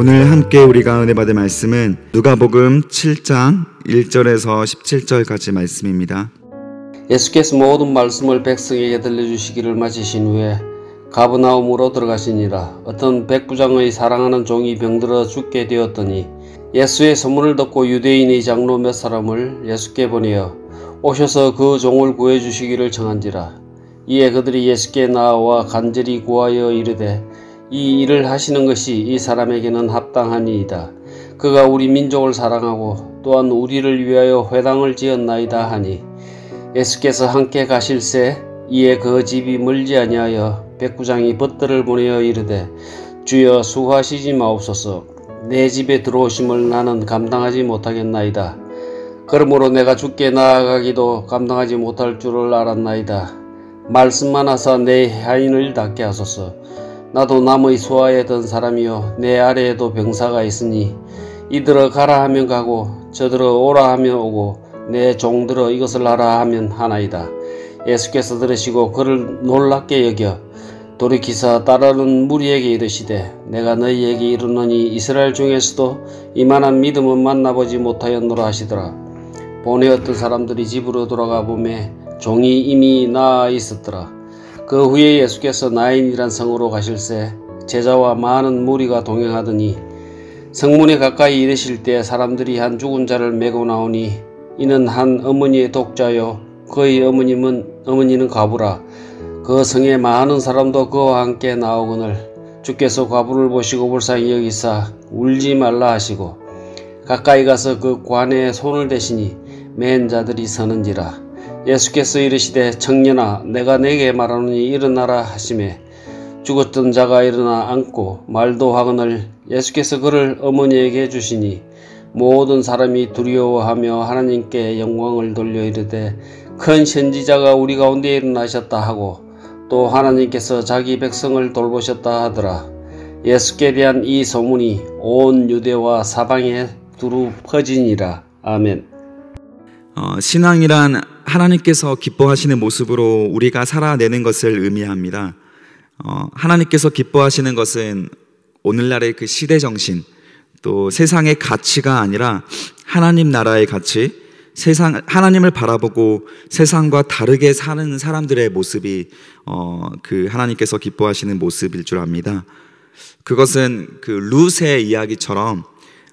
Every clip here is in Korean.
오늘 함께 우리가 은혜 받을 말씀은 누가복음 7장 1절에서 17절까지 말씀입니다. 예수께서 모든 말씀을 백성에게 들려주시기를 마치신 후에 가브나움으로 들어가시니라 어떤 백부장의 사랑하는 종이 병들어 죽게 되었더니 예수의 소문을 듣고 유대인의 장로 몇 사람을 예수께 보내어 오셔서 그 종을 구해 주시기를 청한지라 이에 그들이 예수께 나와 간절히 구하여 이르되 이 일을 하시는 것이 이 사람에게는 합당하니이다. 그가 우리 민족을 사랑하고 또한 우리를 위하여 회당을 지었나이다 하니 예수께서 함께 가실세 이에 그 집이 멀지 아니하여 백부장이 벗들을 보내어 이르되 주여 수고하시지 마옵소서 내 집에 들어오심을 나는 감당하지 못하겠나이다. 그러므로 내가 죽게 나아가기도 감당하지 못할 줄을 알았나이다. 말씀만 하사 내 하인을 낫게 하소서. 나도 남의 소아에던 사람이요 내 아래에도 병사가 있으니 이들어 가라 하면 가고 저들어 오라 하면 오고 내 종들어 이것을 하라 하면 하나이다. 예수께서 들으시고 그를 놀랍게 여겨 돌이키사 따르는 무리에게 이르시되 내가 너희에게 이르노니 이스라엘 중에서도 이만한 믿음은 만나보지 못하였노라 하시더라. 보내었던 사람들이 집으로 돌아가 보매 종이 이미 나아 있었더라. 그 후에 예수께서 나인이란 성으로 가실새 제자와 많은 무리가 동행하더니 성문에 가까이 이르실 때 사람들이 한 죽은 자를 메고 나오니 이는 한 어머니의 독자요 그의 어머님은 어머니는 가부라 그 성에 많은 사람도 그와 함께 나오거늘 주께서 과부를 보시고 불쌍히 여기사 울지 말라 하시고 가까이 가서 그 관에 손을 대시니 맨 자들이 서는지라 예수께서 이르시되 청년아 내가 내게 말하노니 일어나라 하심에 죽었던 자가 일어나 앉고 말도 하거늘 예수께서 그를 어머니에게 주시니 모든 사람이 두려워하며 하나님께 영광을 돌려 이르되 큰 선지자가 우리 가운데 일어나셨다 하고 또 하나님께서 자기 백성을 돌보셨다 하더라. 예수께 대한 이 소문이 온 유대와 사방에 두루 퍼지니라. 아멘. 어, 신앙이란 하나님께서 기뻐하시는 모습으로 우리가 살아내는 것을 의미합니다. 어, 하나님께서 기뻐하시는 것은 오늘날의 그 시대 정신, 또 세상의 가치가 아니라 하나님 나라의 가치, 세상 하나님을 바라보고 세상과 다르게 사는 사람들의 모습이 어, 그 하나님께서 기뻐하시는 모습일 줄 압니다. 그것은 그 루스의 이야기처럼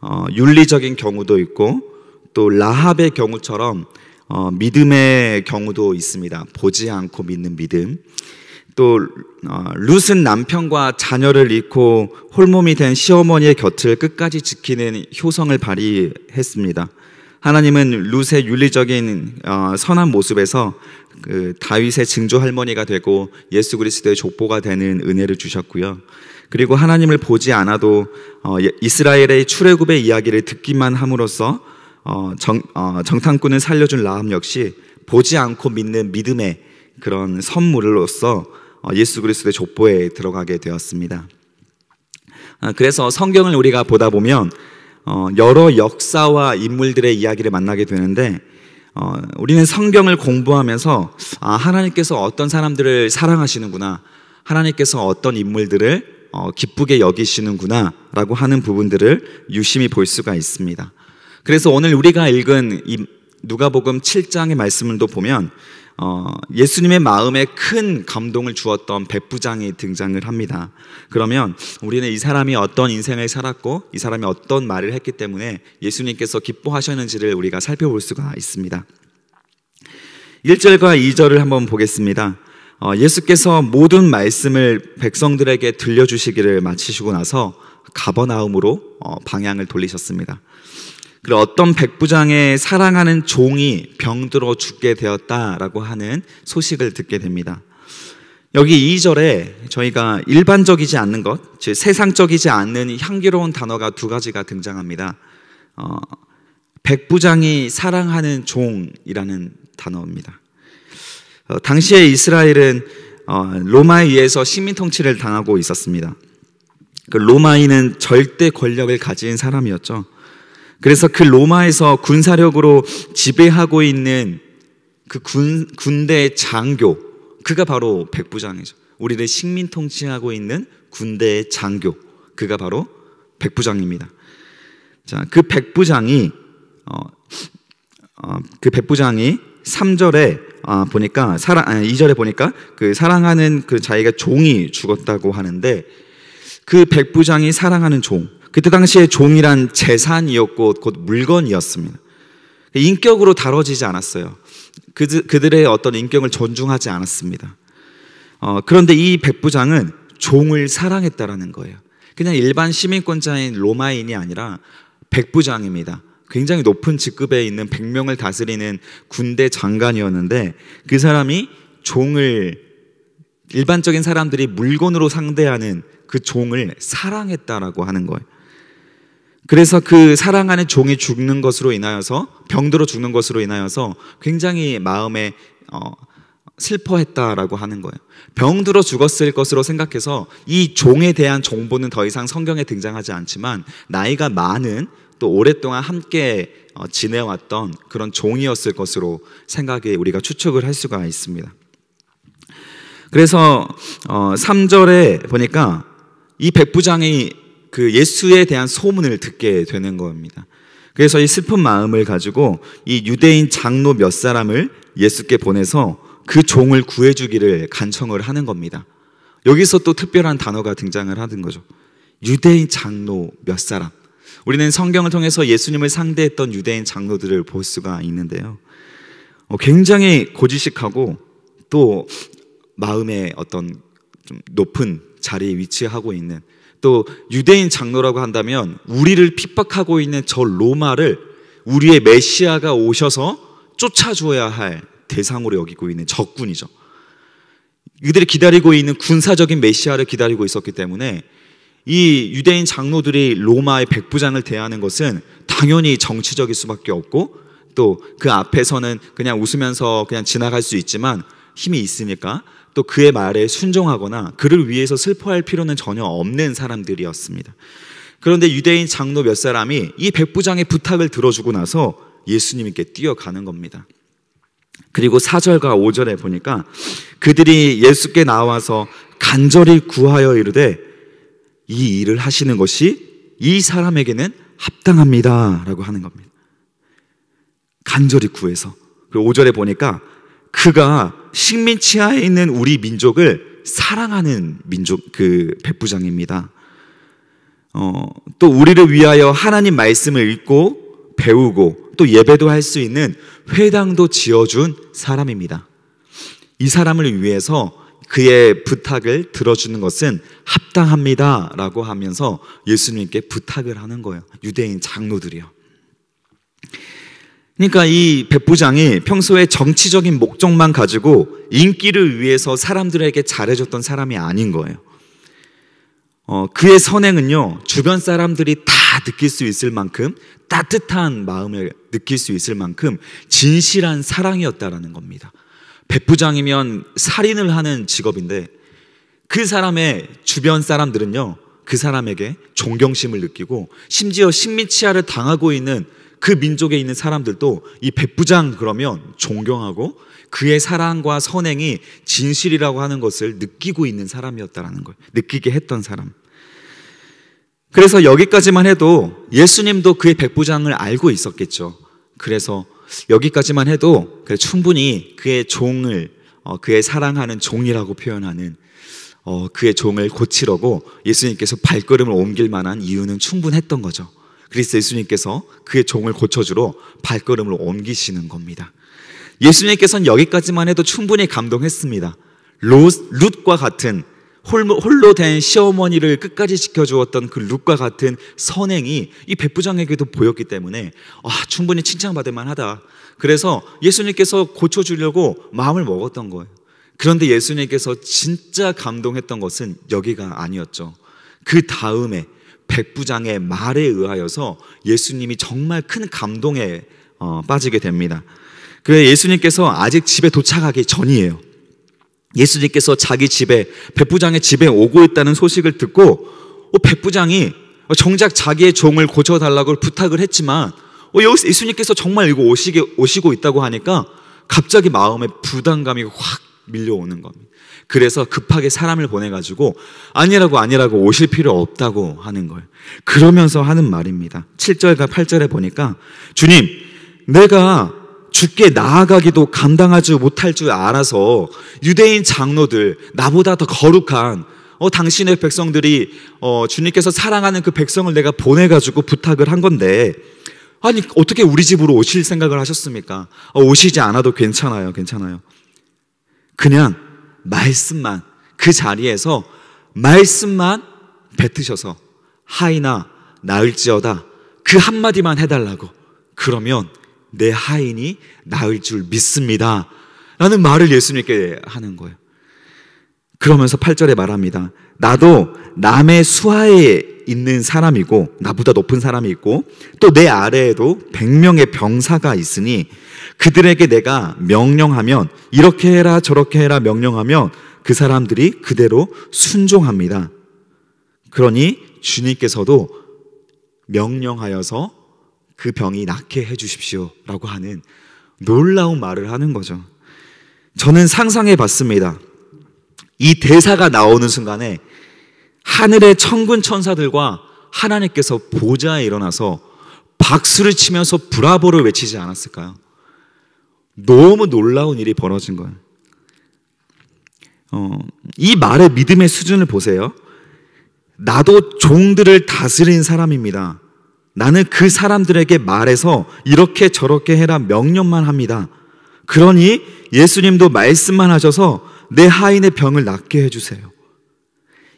어, 윤리적인 경우도 있고 또 라합의 경우처럼 어, 믿음의 경우도 있습니다. 보지 않고 믿는 믿음. 또 어, 룻은 남편과 자녀를 잃고 홀몸이 된 시어머니의 곁을 끝까지 지키는 효성을 발휘했습니다. 하나님은 룻의 윤리적인 어, 선한 모습에서 그 다윗의 증조 할머니가 되고 예수 그리스도의 족보가 되는 은혜를 주셨고요. 그리고 하나님을 보지 않아도 어, 예, 이스라엘의 출애굽의 이야기를 듣기만 함으로써 어, 정, 어, 정탐꾼을 살려준 라합 역시 보지 않고 믿는 믿음의 그런 선물로서 어, 예수 그리스도의 족보에 들어가게 되었습니다. 어, 그래서 성경을 우리가 보다 보면 어, 여러 역사와 인물들의 이야기를 만나게 되는데 우리는 성경을 공부하면서 아, 하나님께서 어떤 사람들을 사랑하시는구나, 하나님께서 어떤 인물들을 기쁘게 여기시는구나라고 하는 부분들을 유심히 볼 수가 있습니다. 그래서 오늘 우리가 읽은 이 누가복음 7장의 말씀도 보면 어, 예수님의 마음에 큰 감동을 주었던 백부장이 등장을 합니다. 그러면 우리는 이 사람이 어떤 인생을 살았고 이 사람이 어떤 말을 했기 때문에 예수님께서 기뻐하셨는지를 우리가 살펴볼 수가 있습니다. 1절과 2절을 한번 보겠습니다. 어, 예수께서 모든 말씀을 백성들에게 들려주시기를 마치시고 나서 가버나움으로 어, 방향을 돌리셨습니다. 그리고 어떤 백부장의 사랑하는 종이 병들어 죽게 되었다라고 하는 소식을 듣게 됩니다. 여기 2절에 저희가 일반적이지 않는 것, 즉 세상적이지 않는 향기로운 단어가 두 가지가 등장합니다. 어, 백부장이 사랑하는 종이라는 단어입니다. 어, 당시에 이스라엘은 어, 로마에 의해서 시민 통치를 당하고 있었습니다. 그 로마인은 절대 권력을 가진 사람이었죠. 그래서 그 로마에서 군사력으로 지배하고 있는 그 군, 군대 장교, 그가 바로 백부장이죠. 우리를 식민 통치하고 있는 군대 장교, 그가 바로 백부장입니다. 자, 그 백부장이, 어, 어, 그 백부장이 3절에 아, 보니까 사랑 아니, 2절에 보니까 그 사랑하는 그 자기가 종이 죽었다고 하는데 그 백부장이 사랑하는 종 그때 당시에 종이란 재산이었고 곧 물건이었습니다. 인격으로 다뤄지지 않았어요. 그, 그들의 어떤 인격을 존중하지 않았습니다. 어, 그런데 이 백부장은 종을 사랑했다라는 거예요. 그냥 일반 시민권자인 로마인이 아니라 백부장입니다. 굉장히 높은 직급에 있는 백명을 다스리는 군대 장관이었는데 그 사람이 종을 일반적인 사람들이 물건으로 상대하는 그 종을 사랑했다라고 하는 거예요. 그래서 그 사랑하는 종이 죽는 것으로 인하여서 병들어 죽는 것으로 인하여서 굉장히 마음에 어, 슬퍼했다라고 하는 거예요. 병들어 죽었을 것으로 생각해서 이 종에 대한 정보는 더 이상 성경에 등장하지 않지만 나이가 많은 또 오랫동안 함께 어, 지내왔던 그런 종이었을 것으로 생각해 우리가 추측을 할 수가 있습니다. 그래서 3절에 어, 보니까 이 백부장이 그 예수에 대한 소문을 듣게 되는 겁니다. 그래서 이 슬픈 마음을 가지고 이 유대인 장로 몇 사람을 예수께 보내서 그 종을 구해주기를 간청을 하는 겁니다. 여기서 또 특별한 단어가 등장을 하는 거죠. 유대인 장로 몇 사람. 우리는 성경을 통해서 예수님을 상대했던 유대인 장로들을 볼 수가 있는데요. 어, 굉장히 고지식하고 또 마음의 어떤 좀 높은 자리에 위치하고 있는 또 유대인 장로라고 한다면 우리를 핍박하고 있는 저 로마를 우리의 메시아가 오셔서 쫓아줘야 할 대상으로 여기고 있는 적군이죠. 그들이 기다리고 있는 군사적인 메시아를 기다리고 있었기 때문에 이 유대인 장로들이 로마의 백부장을 대하는 것은 당연히 정치적일 수밖에 없고 또 그 앞에서는 그냥 웃으면서 그냥 지나갈 수 있지만 힘이 있으니까 또 그의 말에 순종하거나 그를 위해서 슬퍼할 필요는 전혀 없는 사람들이었습니다. 그런데 유대인 장로 몇 사람이 이 백부장의 부탁을 들어주고 나서 예수님께 뛰어가는 겁니다. 그리고 4절과 5절에 보니까 그들이 예수께 나와서 간절히 구하여 이르되 이 일을 하시는 것이 이 사람에게는 합당합니다. 라고 하는 겁니다. 간절히 구해서. 그리고 5절에 보니까 그가 식민 치하에 있는 우리 민족을 사랑하는 민족 그 백부장입니다. 어, 또 우리를 위하여 하나님 말씀을 읽고 배우고 또 예배도 할 수 있는 회당도 지어준 사람입니다. 이 사람을 위해서 그의 부탁을 들어주는 것은 합당합니다. 라고 하면서 예수님께 부탁을 하는 거예요. 유대인 장로들이요. 그러니까 이 백부장이 평소에 정치적인 목적만 가지고 인기를 위해서 사람들에게 잘해줬던 사람이 아닌 거예요. 어, 그의 선행은요, 주변 사람들이 다 느낄 수 있을 만큼 따뜻한 마음을 느낄 수 있을 만큼 진실한 사랑이었다라는 겁니다. 백부장이면 살인을 하는 직업인데 그 사람의 주변 사람들은요, 그 사람에게 존경심을 느끼고 심지어 신미치아를 당하고 있는 그 민족에 있는 사람들도 이 백부장 그러면 존경하고 그의 사랑과 선행이 진실이라고 하는 것을 느끼고 있는 사람이었다라는 걸 느끼게 했던 사람. 그래서 여기까지만 해도 예수님도 그의 백부장을 알고 있었겠죠. 그래서 여기까지만 해도 충분히 그의 종을 어, 그의 사랑하는 종이라고 표현하는 어, 그의 종을 고치려고 예수님께서 발걸음을 옮길 만한 이유는 충분했던 거죠. 그리스 예수님께서 그의 종을 고쳐주러 발걸음을 옮기시는 겁니다. 예수님께서는 여기까지만 해도 충분히 감동했습니다. 룻과 같은 홀로 된 시어머니를 끝까지 지켜주었던 그 룻과 같은 선행이 이 백부장에게도 보였기 때문에 아, 충분히 칭찬받을 만하다. 그래서 예수님께서 고쳐주려고 마음을 먹었던 거예요. 그런데 예수님께서 진짜 감동했던 것은 여기가 아니었죠. 그 다음에 백부장의 말에 의하여서 예수님이 정말 큰 감동에 어, 빠지게 됩니다. 그래 예수님께서 아직 집에 도착하기 전이에요. 예수님께서 자기 집에 백부장의 집에 오고 있다는 소식을 듣고 어, 백부장이 정작 자기의 종을 고쳐달라고 부탁을 했지만 어, 예수님께서 정말 이거 오시게, 오시고 있다고 하니까 갑자기 마음에 부담감이 확 밀려오는 겁니다. 그래서 급하게 사람을 보내가지고 아니라고 아니라고 오실 필요 없다고 하는 거예요. 그러면서 하는 말입니다. 7절과 8절에 보니까 주님, 내가 죽게 나아가기도 감당하지 못할 줄 알아서 유대인 장로들, 나보다 더 거룩한 어, 당신의 백성들이 어, 주님께서 사랑하는 그 백성을 내가 보내가지고 부탁을 한 건데 아니 어떻게 우리 집으로 오실 생각을 하셨습니까? 어, 오시지 않아도 괜찮아요, 괜찮아요. 그냥 말씀만 그 자리에서 말씀만 뱉으셔서 하이나 나을지어다 그 한마디만 해달라고 그러면 내 하인이 나을 줄 믿습니다 라는 말을 예수님께 하는 거예요 그러면서 8절에 말합니다 나도 남의 수하에 있는 사람이고 나보다 높은 사람이 있고 또 내 아래에도 100명의 병사가 있으니 그들에게 내가 명령하면 이렇게 해라 저렇게 해라 명령하면 그 사람들이 그대로 순종합니다. 그러니 주님께서도 명령하여서 그 병이 낫게 해 주십시오. 라고 하는 놀라운 말을 하는 거죠. 저는 상상해 봤습니다. 이 대사가 나오는 순간에 하늘의 천군 천사들과 하나님께서 보좌에 일어나서 박수를 치면서 브라보를 외치지 않았을까요? 너무 놀라운 일이 벌어진 거예요. 어, 이 말의 믿음의 수준을 보세요. 나도 종들을 다스린 사람입니다. 나는 그 사람들에게 말해서 이렇게 저렇게 해라 명령만 합니다. 그러니 예수님도 말씀만 하셔서 내 하인의 병을 낫게 해주세요.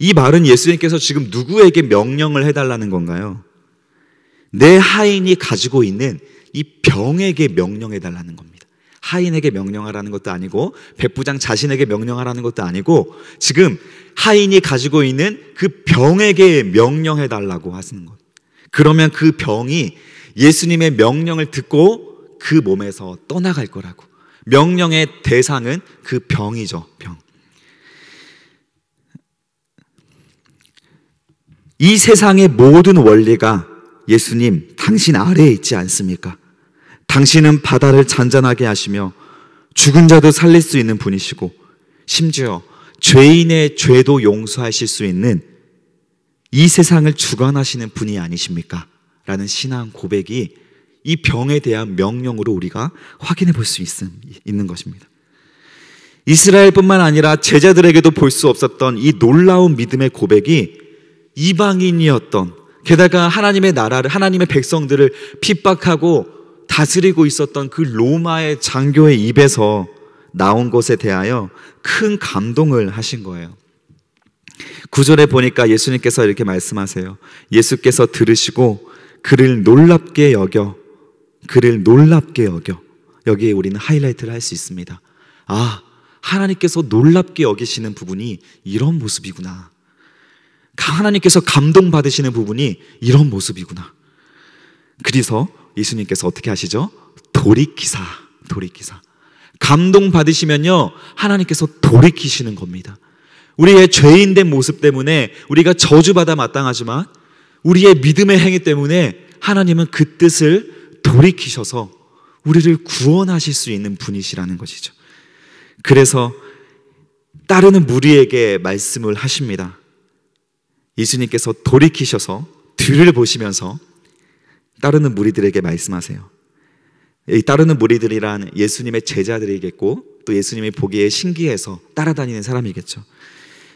이 말은 예수님께서 지금 누구에게 명령을 해달라는 건가요? 내 하인이 가지고 있는 이 병에게 명령해달라는 겁니다. 하인에게 명령하라는 것도 아니고 백부장 자신에게 명령하라는 것도 아니고 지금 하인이 가지고 있는 그 병에게 명령해 달라고 하시는 것. 그러면 그 병이 예수님의 명령을 듣고 그 몸에서 떠나갈 거라고. 명령의 대상은 그 병이죠, 병. 이 세상의 모든 원리가 예수님, 당신 아래에 있지 않습니까? 당신은 바다를 잔잔하게 하시며 죽은 자도 살릴 수 있는 분이시고 심지어 죄인의 죄도 용서하실 수 있는 이 세상을 주관하시는 분이 아니십니까? 라는 신앙 고백이 이 병에 대한 명령으로 우리가 확인해 볼 수 있는 것입니다. 이스라엘뿐만 아니라 제자들에게도 볼 수 없었던 이 놀라운 믿음의 고백이 이방인이었던 게다가 하나님의 나라를 하나님의 백성들을 핍박하고 다스리고 있었던 그 로마의 장교의 입에서 나온 것에 대하여 큰 감동을 하신 거예요. 구절에 보니까 예수님께서 이렇게 말씀하세요. 예수께서 들으시고 그를 놀랍게 여겨, 그를 놀랍게 여겨. 여기에 우리는 하이라이트를 할 수 있습니다. 아, 하나님께서 놀랍게 여기시는 부분이 이런 모습이구나. 하나님께서 감동받으시는 부분이 이런 모습이구나. 그래서 예수님께서 어떻게 하시죠? 돌이키사, 돌이키사. 감동 받으시면요, 하나님께서 돌이키시는 겁니다. 우리의 죄인된 모습 때문에 우리가 저주받아 마땅하지만 우리의 믿음의 행위 때문에 하나님은 그 뜻을 돌이키셔서 우리를 구원하실 수 있는 분이시라는 것이죠. 그래서 따르는 무리에게 말씀을 하십니다. 예수님께서 돌이키셔서 뒤를 보시면서 따르는 무리들에게 말씀하세요. 이 따르는 무리들이란 예수님의 제자들이겠고 또 예수님이 보기에 신기해서 따라다니는 사람이겠죠.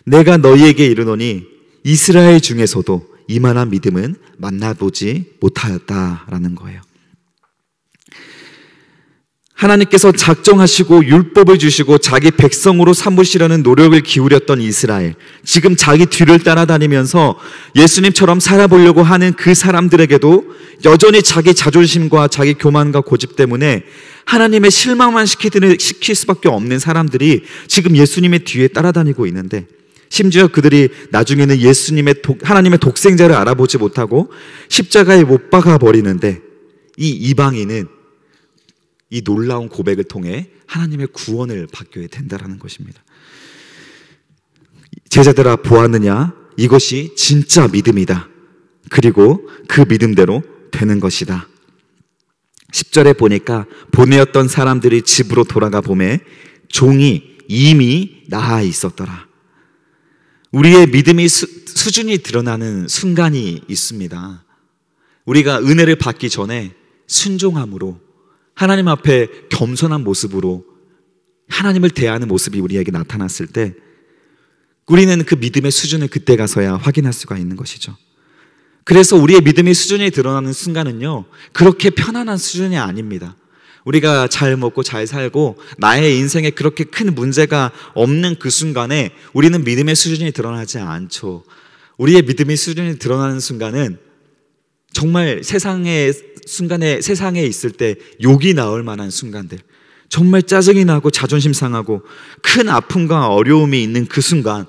내가 너희에게 이르노니 이스라엘 중에서도 이만한 믿음은 만나보지 못하였다라는 거예요. 하나님께서 작정하시고 율법을 주시고 자기 백성으로 삼으시려는 노력을 기울였던 이스라엘. 지금 자기 뒤를 따라다니면서 예수님처럼 살아보려고 하는 그 사람들에게도 여전히 자기 자존심과 자기 교만과 고집 때문에 하나님의 실망만 시키는, 시킬 수밖에 없는 사람들이 지금 예수님의 뒤에 따라다니고 있는데 심지어 그들이 나중에는 예수님의 독, 하나님의 독생자를 알아보지 못하고 십자가에 못 박아 버리는데 이 이방인은 이 놀라운 고백을 통해 하나님의 구원을 받게 된다라는 것입니다. 제자들아 보았느냐? 이것이 진짜 믿음이다. 그리고 그 믿음대로 되는 것이다. 10절에 보니까 보내었던 사람들이 집으로 돌아가 보매 종이 이미 나아 있었더라. 우리의 믿음이 수, 수준이 드러나는 순간이 있습니다. 우리가 은혜를 받기 전에 순종함으로 하나님 앞에 겸손한 모습으로 하나님을 대하는 모습이 우리에게 나타났을 때 우리는 그 믿음의 수준을 그때 가서야 확인할 수가 있는 것이죠. 그래서 우리의 믿음의 수준이 드러나는 순간은요, 그렇게 편안한 수준이 아닙니다. 우리가 잘 먹고 잘 살고 나의 인생에 그렇게 큰 문제가 없는 그 순간에 우리는 믿음의 수준이 드러나지 않죠. 우리의 믿음의 수준이 드러나는 순간은 정말 세상에 순간에 세상에 있을 때 욕이 나올 만한 순간들, 정말 짜증이 나고 자존심 상하고 큰 아픔과 어려움이 있는 그 순간,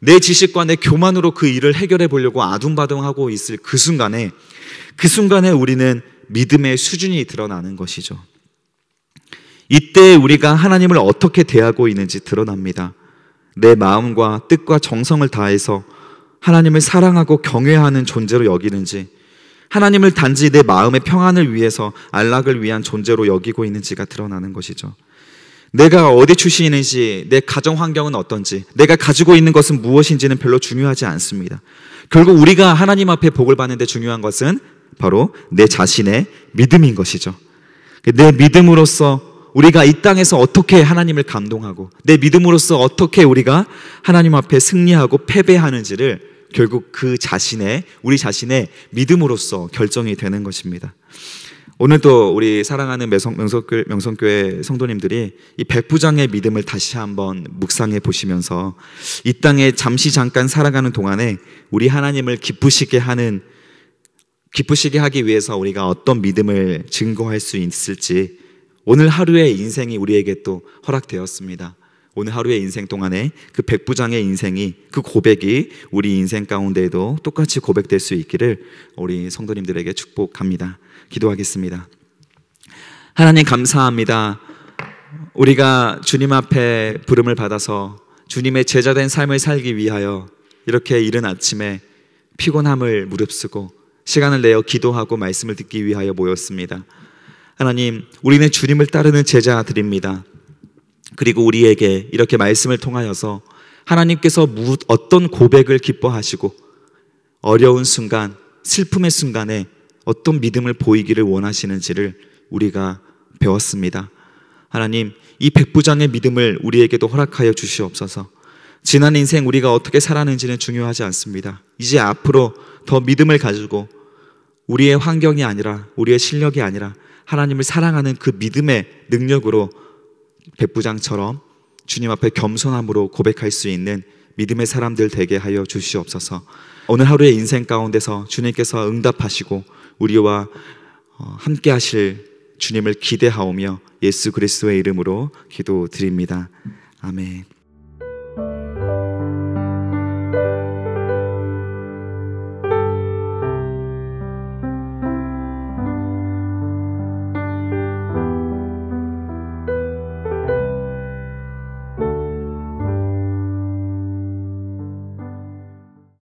내 지식과 내 교만으로 그 일을 해결해 보려고 아둥바둥하고 있을 그 순간에, 그 순간에 우리는 믿음의 수준이 드러나는 것이죠. 이때 우리가 하나님을 어떻게 대하고 있는지 드러납니다. 내 마음과 뜻과 정성을 다해서 하나님을 사랑하고 경외하는 존재로 여기는지, 하나님을 단지 내 마음의 평안을 위해서 안락을 위한 존재로 여기고 있는지가 드러나는 것이죠. 내가 어디 출신인지, 내 가정 환경은 어떤지, 내가 가지고 있는 것은 무엇인지는 별로 중요하지 않습니다. 결국 우리가 하나님 앞에 복을 받는데 중요한 것은 바로 내 자신의 믿음인 것이죠. 내 믿음으로써 우리가 이 땅에서 어떻게 하나님을 감동하고 내 믿음으로써 어떻게 우리가 하나님 앞에 승리하고 패배하는지를 결국 그 자신의 우리 자신의 믿음으로써 결정이 되는 것입니다. 오늘도 우리 사랑하는 명성, 명성명성 성도님들이 이 백부장의 믿음을 다시 한번 묵상해 보시면서 이 땅에 잠시 잠깐 살아가는 동안에 우리 하나님을 기쁘시게 하는 기쁘시게 하기 위해서 우리가 어떤 믿음을 증거할 수 있을지 오늘 하루의 인생이 우리에게 또 허락되었습니다. 오늘 하루의 인생 동안에 그 백부장의 인생이 그 고백이 우리 인생 가운데에도 똑같이 고백될 수 있기를 우리 성도님들에게 축복합니다. 기도하겠습니다. 하나님 감사합니다. 우리가 주님 앞에 부름을 받아서 주님의 제자된 삶을 살기 위하여 이렇게 이른 아침에 피곤함을 무릅쓰고 시간을 내어 기도하고 말씀을 듣기 위하여 모였습니다. 하나님, 우리는 주님을 따르는 제자들입니다. 그리고 우리에게 이렇게 말씀을 통하여서 하나님께서 어떤 고백을 기뻐하시고 어려운 순간, 슬픔의 순간에 어떤 믿음을 보이기를 원하시는지를 우리가 배웠습니다. 하나님, 이 백부장의 믿음을 우리에게도 허락하여 주시옵소서. 지난 인생 우리가 어떻게 살았는지는 중요하지 않습니다. 이제 앞으로 더 믿음을 가지고 우리의 환경이 아니라 우리의 실력이 아니라 하나님을 사랑하는 그 믿음의 능력으로 백부장처럼 주님 앞에 겸손함으로 고백할 수 있는 믿음의 사람들 되게 하여 주시옵소서. 오늘 하루의 인생 가운데서 주님께서 응답하시고 우리와 어, 함께 하실 주님을 기대하오며 예수 그리스도의 이름으로 기도드립니다. 아멘.